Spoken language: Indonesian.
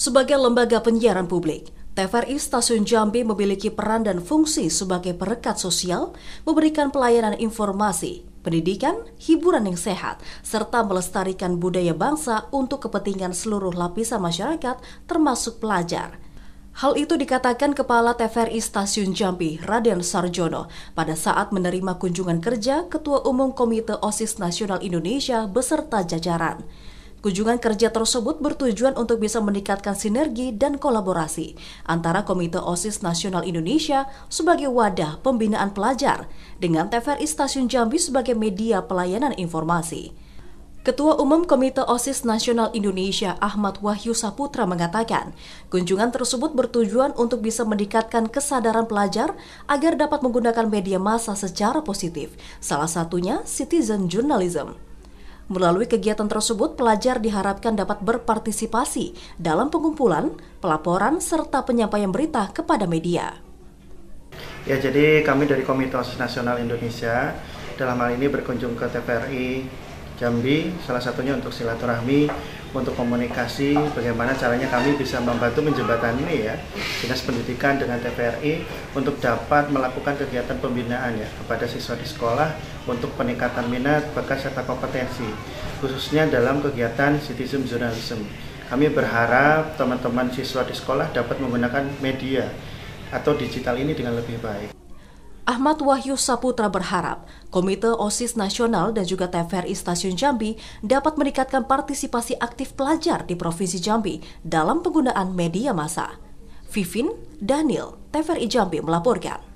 Sebagai lembaga penyiaran publik, TVRI Stasiun Jambi memiliki peran dan fungsi sebagai perekat sosial, memberikan pelayanan informasi, pendidikan, hiburan yang sehat, serta melestarikan budaya bangsa untuk kepentingan seluruh lapisan masyarakat termasuk pelajar. Hal itu dikatakan Kepala TVRI Stasiun Jambi, Raden Sarjono, pada saat menerima kunjungan kerja Ketua Umum Komite OSIS Nasional Indonesia beserta jajaran. Kunjungan kerja tersebut bertujuan untuk bisa meningkatkan sinergi dan kolaborasi antara Komite OSIS Nasional Indonesia sebagai wadah pembinaan pelajar dengan TVRI Stasiun Jambi sebagai media pelayanan informasi. Ketua Umum Komite OSIS Nasional Indonesia Ahmad Wahyu Saputra mengatakan, kunjungan tersebut bertujuan untuk bisa meningkatkan kesadaran pelajar agar dapat menggunakan media massa secara positif, salah satunya citizen journalism. Melalui kegiatan tersebut, pelajar diharapkan dapat berpartisipasi dalam pengumpulan, pelaporan, serta penyampaian berita kepada media. Ya, jadi kami dari Komite Nasional Indonesia dalam hal ini berkunjung ke TVRI Jambi, salah satunya untuk silaturahmi, untuk komunikasi, bagaimana caranya kami bisa membantu menjembatani ini ya, dinas pendidikan dengan TPRI untuk dapat melakukan kegiatan pembinaan ya kepada siswa di sekolah untuk peningkatan minat, bekas serta kompetensi, khususnya dalam kegiatan citizen journalism. Kami berharap teman-teman siswa di sekolah dapat menggunakan media atau digital ini dengan lebih baik. Ahmad Wahyu Saputra berharap Komite OSIS Nasional dan juga TVRI Stasiun Jambi dapat meningkatkan partisipasi aktif pelajar di Provinsi Jambi dalam penggunaan media massa. Vivin Daniel, TVRI Jambi melaporkan.